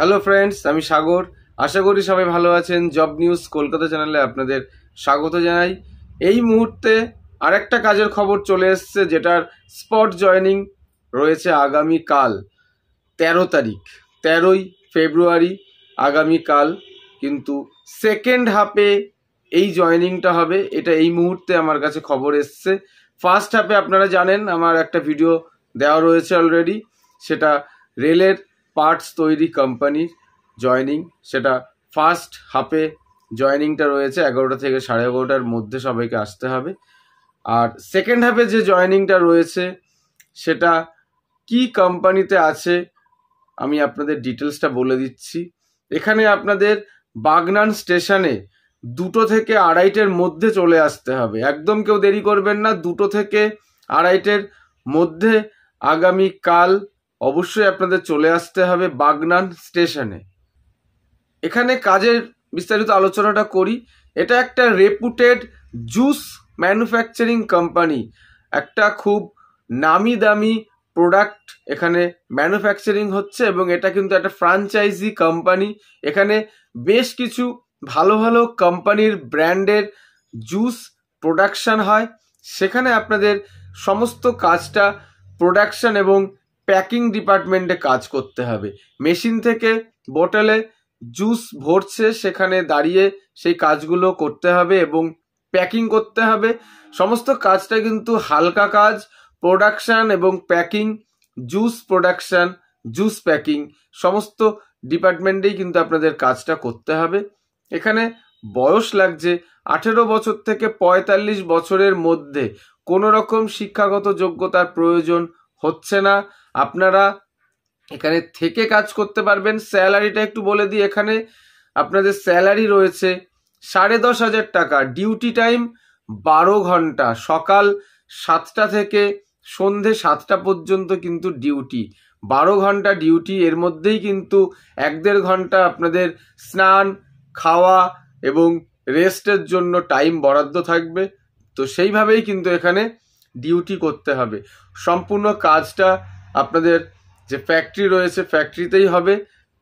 hello friends আমি সাগর আশা করি সবাই ভালো আছেন জব নিউজ কলকাতা চ্যানেলে আপনাদের স্বাগত জানাই এই মুহূর্তে আরেকটা কাজের খবর চলে এসছে যেটার স্পট জয়নিং রয়েছে আগামী কাল তেরো তারিখ তেরোই ফেব্রুয়ারি আগামীকাল কিন্তু সেকেন্ড হাফে এই জয়নিংটা হবে এটা এই মুহূর্তে আমার কাছে খবর এসছে ফার্স্ট হাফে আপনারা জানেন আমার একটা ভিডিও দেওয়া রয়েছে অলরেডি সেটা রেলের পার্টস তৈরি কোম্পানির জয়নিং সেটা ফার্স্ট হাফে জয়নিংটা রয়েছে এগারোটা থেকে সাড়ে এগারোটার মধ্যে সবাইকে আসতে হবে আর সেকেন্ড হাফে যে জয়নিংটা রয়েছে সেটা কি কোম্পানিতে আছে আমি আপনাদের ডিটেলসটা বলে দিচ্ছি এখানে আপনাদের বাগনান স্টেশনে দুটো থেকে আড়াইটের মধ্যে চলে আসতে হবে একদম কেউ দেরি করবেন না দুটো থেকে আড়াইটের মধ্যে আগামী কাল অবশ্যই আপনাদের চলে আসতে হবে বাগনান স্টেশনে এখানে কাজের বিস্তারিত আলোচনাটা করি এটা একটা রেপুটেড জুস ম্যানুফ্যাকচারিং কোম্পানি একটা খুব নামি দামি প্রোডাক্ট এখানে ম্যানুফ্যাকচারিং হচ্ছে এবং এটা কিন্তু একটা ফ্রাঞ্চাইজি কোম্পানি এখানে বেশ কিছু ভালো ভালো কোম্পানির ব্র্যান্ডের জুস প্রোডাকশান হয় সেখানে আপনাদের সমস্ত কাজটা প্রোডাকশান এবং প্যাকিং ডিপার্টমেন্টে কাজ করতে হবে মেশিন থেকে বোটলে জুস ভরছে সেখানে দাঁড়িয়ে সেই কাজগুলো করতে হবে এবং প্যাকিং করতে হবে সমস্ত কাজটা কিন্তু হালকা কাজ প্রোডাকশান এবং packing juice production juice packing সমস্ত ডিপার্টমেন্টেই কিন্তু আপনাদের কাজটা করতে হবে এখানে বয়স লাগছে আঠেরো বছর থেকে পঁয়তাল্লিশ বছরের মধ্যে কোনো রকম শিক্ষাগত যোগ্যতার প্রয়োজন হচ্ছে না আপনারা এখানে থেকে কাজ করতে পারবেন স্যালারিটা একটু বলে দিই এখানে আপনাদের স্যালারি রয়েছে সাড়ে দশ হাজার টাকা ডিউটি টাইম বারো ঘন্টা সকাল সাতটা থেকে সন্ধে সাতটা পর্যন্ত কিন্তু ডিউটি বারো ঘন্টা ডিউটি এর মধ্যেই কিন্তু এক দেড় ঘন্টা আপনাদের স্নান খাওয়া এবং রেস্টের জন্য টাইম বরাদ্দ থাকবে তো সেইভাবেই কিন্তু এখানে ডিউটি করতে হবে সম্পূর্ণ কাজটা আপনাদের যে ফ্যাক্টরি রয়েছে ফ্যাক্টরিতেই হবে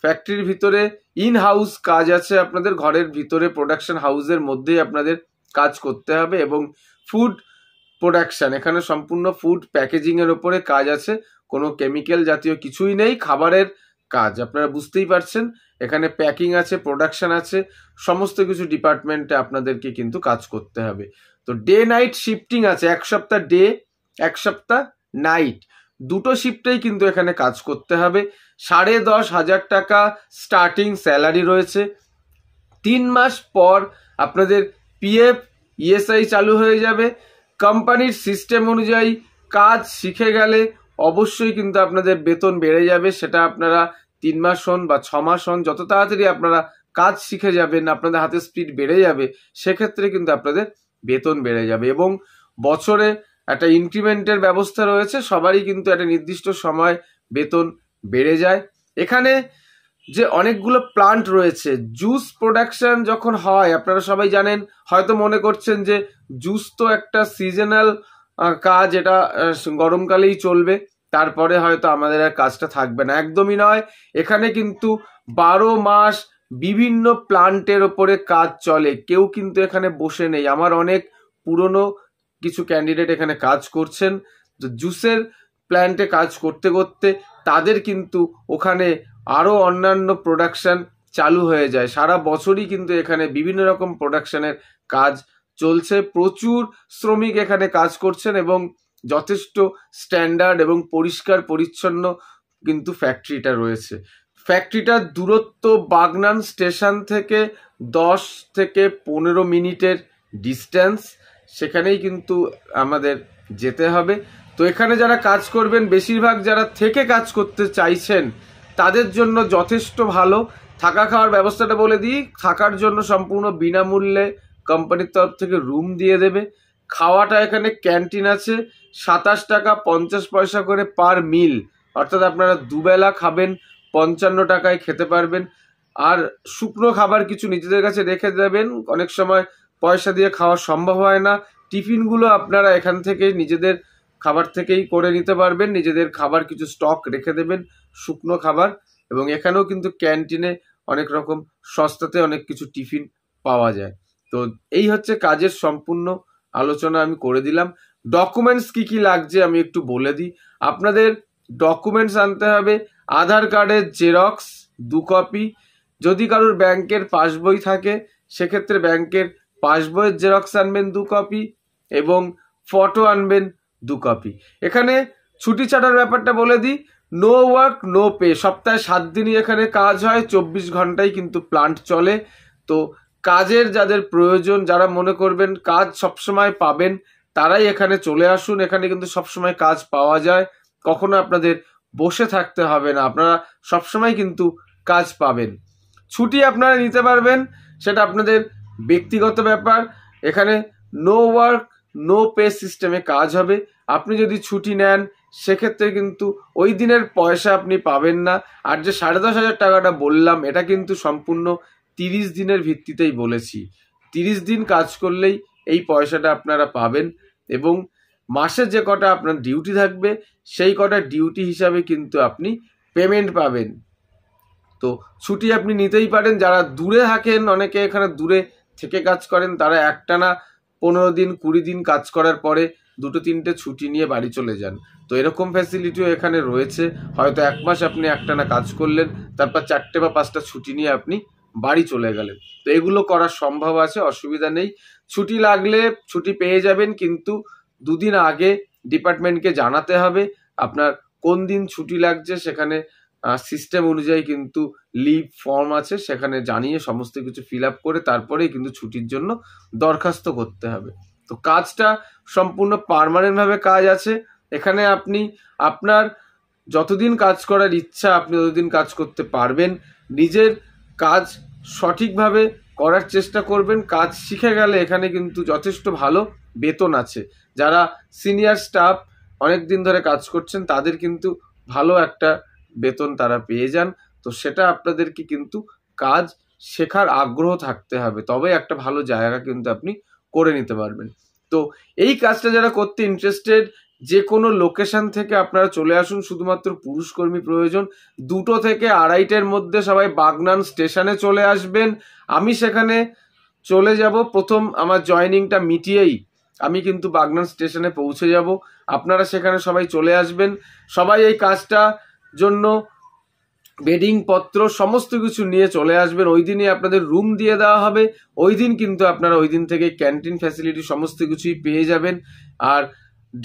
ফ্যাক্টরির ভিতরে ইন হাউস কাজ আছে আপনাদের ঘরের ভিতরে প্রোডাকশন হাউসের মধ্যেই আপনাদের কাজ করতে হবে এবং ফুড প্রোডাকশান এখানে সম্পূর্ণ ফুড প্যাকেজিংয়ের ওপরে কাজ আছে কোনো কেমিক্যাল জাতীয় কিছুই নেই খাবারের কাজ আপনারা বুঝতেই পারছেন এখানে প্যাকিং আছে প্রোডাকশন আছে সমস্ত কিছু ডিপার্টমেন্টে আপনাদেরকে কিন্তু কাজ করতে হবে তো ডে নাইট শিফটিং আছে এক সপ্তাহ ডে এক সপ্তাহ নাইট দুটো শিফটেই কিন্তু এখানে কাজ করতে হবে সাড়ে দশ হাজার টাকা স্টার্টিং স্যালারি রয়েছে তিন মাস পর আপনাদের পিএফ ইএসআই চালু হয়ে যাবে কোম্পানির সিস্টেম অনুযায়ী কাজ শিখে গেলে অবশ্যই কিন্তু আপনাদের বেতন বেড়ে যাবে সেটা আপনারা তিন মাস হন বা ছ মাস হন যত তাড়াতাড়ি আপনারা কাজ শিখে যাবেন আপনাদের হাতে স্পিড বেড়ে যাবে সেক্ষেত্রে কিন্তু আপনাদের বেতন বেড়ে যাবে এবং বছরে একটা ইনক্রিমেন্টের ব্যবস্থা রয়েছে সবারই কিন্তু একটা নির্দিষ্ট সময় বেতন বেড়ে যায় এখানে যে অনেকগুলো প্লান্ট রয়েছে জুস প্রোডাকশন যখন হয় আপনারা সবাই জানেন হয়তো মনে করছেন যে জুস তো একটা সিজনাল কাজ এটা গরমকালেই চলবে তারপরে হয়তো আমাদের আর কাজটা থাকবে না একদমই নয় এখানে কিন্তু বারো মাস বিভিন্ন প্লান্টের ওপরে কাজ চলে কেউ কিন্তু এখানে বসে নেই আমার অনেক পুরনো কিছু ক্যান্ডিডেট এখানে কাজ করছেন জুসের প্ল্যান্টে কাজ করতে করতে তাদের কিন্তু ওখানে আরও অন্যান্য প্রোডাকশান চালু হয়ে যায় সারা বছরই কিন্তু এখানে বিভিন্ন রকম প্রোডাকশানের কাজ চলছে প্রচুর শ্রমিক এখানে কাজ করছেন এবং যথেষ্ট স্ট্যান্ডার্ড এবং পরিষ্কার পরিচ্ছন্ন কিন্তু ফ্যাক্টরিটা রয়েছে ফ্যাক্টরিটার দূরত্ব বাগনান স্টেশন থেকে দশ থেকে পনেরো মিনিটের ডিস্ট্যান্স সেখানেই কিন্তু আমাদের যেতে হবে তো এখানে যারা কাজ করবেন বেশিরভাগ যারা থেকে কাজ করতে চাইছেন তাদের জন্য যথেষ্ট ভালো থাকা খাওয়ার ব্যবস্থাটা বলে দিই থাকার জন্য সম্পূর্ণ বিনামূল্যে কোম্পানির তরফ থেকে রুম দিয়ে দেবে খাওয়াটা এখানে ক্যান্টিন আছে সাতাশ টাকা পঞ্চাশ পয়সা করে পার মিল অর্থাৎ আপনারা দুবেলা খাবেন পঞ্চান্ন টাকায় খেতে পারবেন আর শুকনো খাবার কিছু নিজেদের কাছে রেখে দেবেন অনেক সময় পয়সা দিয়ে খাওয়া সম্ভব হয় না টিফিনগুলো আপনারা এখান থেকে নিজেদের খাবার থেকেই করে নিতে পারবেন নিজেদের খাবার কিছু স্টক রেখে দেবেন শুকনো খাবার এবং এখানেও কিন্তু ক্যান্টিনে অনেক রকম সস্তাতে অনেক কিছু টিফিন পাওয়া যায় তো এই হচ্ছে কাজের সম্পূর্ণ আলোচনা আমি করে দিলাম ডকুমেন্টস কি কি লাগছে আমি একটু বলে দিই আপনাদের ডকুমেন্টস আনতে হবে আধার কার্ডের জেরক্স দু কপি যদি কারোর ব্যাংকের পাসবই থাকে সেক্ষেত্রে ব্যাংকের পাসবইয়ের জেরক্স আনবেন দু কপি এবং ফটো আনবেন দু কপি এখানে ছুটি ছাটার ব্যাপারটা বলে দিই নো ওয়ার্ক নো পে সপ্তাহে সাত দিনই এখানে কাজ হয় চব্বিশ ঘন্টাই কিন্তু প্লান্ট চলে তো কাজের যাদের প্রয়োজন যারা মনে করবেন কাজ সবসময় পাবেন তারাই এখানে চলে আসুন এখানে কিন্তু সবসময় কাজ পাওয়া যায় কখনো আপনাদের বসে থাকতে হবে না আপনারা সবসময় কিন্তু কাজ পাবেন ছুটি আপনারা নিতে পারবেন সেটা আপনাদের ব্যক্তিগত ব্যাপার এখানে নো ওয়ার্ক নো পে সিস্টেমে কাজ হবে আপনি যদি ছুটি নেন সেক্ষেত্রে কিন্তু ওই দিনের পয়সা আপনি পাবেন না আর যে সাড়ে দশ হাজার টাকাটা বললাম এটা কিন্তু সম্পূর্ণ তিরিশ দিনের ভিত্তিতেই বলেছি তিরিশ দিন কাজ করলেই এই পয়সাটা আপনারা পাবেন এবং মাসে যে কটা আপনার ডিউটি থাকবে সেই কটা ডিউটি হিসাবে কিন্তু আপনি পেমেন্ট পাবেন তো ছুটি আপনি নিতেই পারেন যারা দূরে থাকেন অনেকে এখানে দূরে থেকে কাজ করেন তারা একটানা পনেরো দিন কুড়ি দিন কাজ করার পরে দুটো তিনটে ছুটি নিয়ে বাড়ি চলে যান তো এরকম ফ্যাসিলিটিও এখানে রয়েছে হয়তো এক মাস আপনি একটানা কাজ করলেন তারপর চারটে বা পাঁচটা ছুটি নিয়ে আপনি বাড়ি চলে গেলেন তো এগুলো করা সম্ভব আছে অসুবিধা নেই ছুটি লাগলে ছুটি পেয়ে যাবেন কিন্তু দুদিন আগে ডিপার্টমেন্টকে জানাতে হবে আপনার কোন দিন ছুটি লাগছে সেখানে সিস্টেম অনুযায়ী কিন্তু লিভ ফর্ম আছে সেখানে জানিয়ে সমস্ত কিছু ফিল আপ করে তারপরেই কিন্তু ছুটির জন্য দরখাস্ত করতে হবে তো কাজটা সম্পূর্ণ পারমানেন্টভাবে কাজ আছে এখানে আপনি আপনার যতদিন কাজ করার ইচ্ছা আপনি ততদিন কাজ করতে পারবেন নিজের কাজ সঠিকভাবে করার চেষ্টা করবেন কাজ শিখে গেলে এখানে কিন্তু যথেষ্ট ভালো বেতন আছে যারা সিনিয়র স্টাফ অনেক দিন ধরে কাজ করছেন তাদের কিন্তু ভালো একটা বেতন তারা পেয়ে যান তো সেটা আপনাদেরকে কিন্তু কাজ শেখার আগ্রহ থাকতে হবে তবে একটা ভালো জায়গা কিন্তু আপনি করে নিতে পারবেন তো এই কাজটা যারা করতে ইন্টারেস্টেড যে কোনো লোকেশন থেকে আপনারা চলে আসুন শুধুমাত্র পুরুষকর্মী প্রয়োজন দুটো থেকে আড়াইটের মধ্যে সবাই বাগনান স্টেশনে চলে আসবেন আমি সেখানে চলে যাব প্রথম আমার জয়নিংটা মিটিয়েই আমি কিন্তু বাগনান স্টেশনে পৌঁছে যাব আপনারা সেখানে সবাই চলে আসবেন সবাই এই কাজটা জন্য বেডিং পত্র সমস্ত কিছু নিয়ে চলে আসবেন ওই দিনই আপনাদের রুম দিয়ে দেওয়া হবে ওই দিন কিন্তু আপনারা ওই দিন থেকে ক্যান্টিন ফ্যাসিলিটি সমস্ত কিছুই পেয়ে যাবেন আর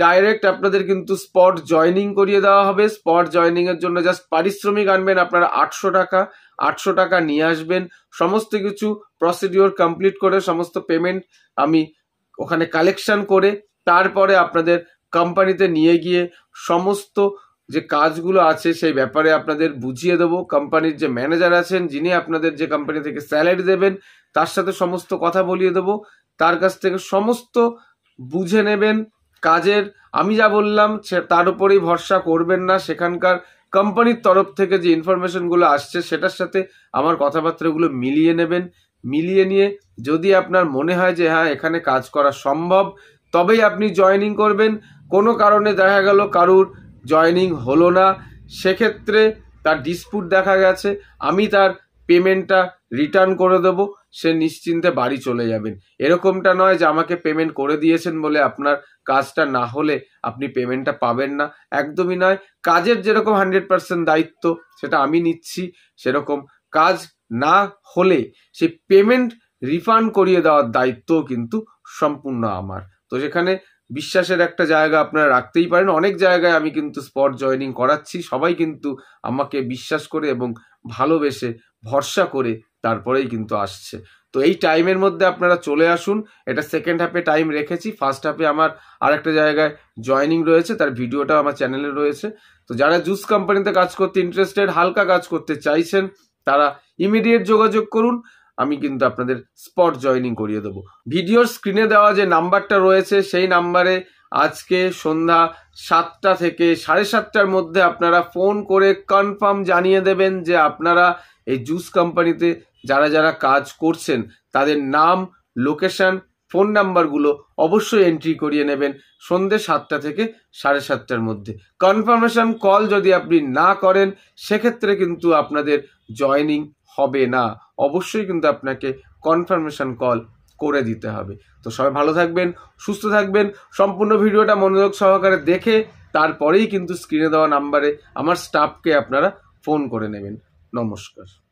ডাইরেক্ট আপনাদের কিন্তু স্পট জয়নিং করিয়ে দেওয়া হবে স্পট এর জন্য জাস্ট পারিশ্রমিক আনবেন আপনারা আটশো টাকা আটশো টাকা নিয়ে আসবেন সমস্ত কিছু প্রসিডিওর কমপ্লিট করে সমস্ত পেমেন্ট আমি ওখানে কালেকশন করে তারপরে আপনাদের কোম্পানিতে নিয়ে গিয়ে সমস্ত যে কাজগুলো আছে সেই ব্যাপারে আপনাদের বুঝিয়ে দেবো কোম্পানির যে ম্যানেজার আছেন যিনি আপনাদের যে কোম্পানি থেকে স্যালারি দেবেন তার সাথে সমস্ত কথা বলিয়ে দেবো তার কাছ থেকে সমস্ত বুঝে নেবেন কাজের আমি যা বললাম সে তার উপরেই ভরসা করবেন না সেখানকার কোম্পানির তরফ থেকে যে ইনফরমেশনগুলো আসছে সেটার সাথে আমার কথাবার্তাগুলো মিলিয়ে নেবেন মিলিয়ে নিয়ে যদি আপনার মনে হয় যে হ্যাঁ এখানে কাজ করা সম্ভব তবেই আপনি জয়নিং করবেন কোনো কারণে দেখা গেল কারুর জয়নিং হলো না সেক্ষেত্রে তার ডিসপুট দেখা গেছে আমি তার পেমেন্টটা রিটার্ন করে দেবো সে নিশ্চিন্তে বাড়ি চলে যাবেন এরকমটা নয় যে আমাকে পেমেন্ট করে দিয়েছেন বলে আপনার কাজটা না হলে আপনি পেমেন্টটা পাবেন না একদমই নয় কাজের যেরকম হান্ড্রেড পার্সেন্ট দায়িত্ব সেটা আমি নিচ্ছি সেরকম কাজ না হলে সে পেমেন্ট রিফান্ড করিয়ে দেওয়ার দায়িত্ব কিন্তু সম্পূর্ণ আমার তো যেখানে বিশ্বাসের একটা জায়গা আপনারা রাখতেই পারেন অনেক জায়গায় আমি কিন্তু স্পট জয়নিং করাচ্ছি সবাই কিন্তু আমাকে বিশ্বাস করে এবং ভালোবেসে ভরসা করে তারপরেই কিন্তু আসছে তো এই টাইমের মধ্যে আপনারা চলে আসুন এটা সেকেন্ড হাফে টাইম রেখেছি ফার্স্ট হাফে আমার আরেকটা জায়গায় জয়নিং রয়েছে তার ভিডিওটা আমার চ্যানেলে রয়েছে তো যারা জুস কোম্পানিতে কাজ করতে ইন্টারেস্টেড হালকা কাজ করতে চাইছেন তারা ইমিডিয়েট যোগাযোগ করুন আমি কিন্তু আপনাদের স্পট জয়নিং করিয়ে দেবো ভিডিওর স্ক্রিনে দেওয়া যে নাম্বারটা রয়েছে সেই নাম্বারে আজকে সন্ধ্যা সাতটা থেকে সাড়ে সাতটার মধ্যে আপনারা ফোন করে কনফার্ম জানিয়ে দেবেন যে আপনারা এই জুস কোম্পানিতে যারা যারা কাজ করছেন তাদের নাম লোকেশান ফোন নাম্বারগুলো অবশ্যই এন্ট্রি করিয়ে নেবেন সন্ধ্যে সাতটা থেকে সাড়ে সাতটার মধ্যে কনফার্মেশন কল যদি আপনি না করেন সেক্ষেত্রে কিন্তু আপনাদের জয়নিং হবে না অবশ্যই কিন্তু আপনাকে কনফার্মেশন কল করে দিতে হবে তো সবাই ভালো থাকবেন সুস্থ থাকবেন সম্পূর্ণ ভিডিওটা মনোযোগ সহকারে দেখে তারপরেই কিন্তু স্ক্রিনে দেওয়া নাম্বারে আমার স্টাফকে আপনারা ফোন করে নেবেন নমস্কার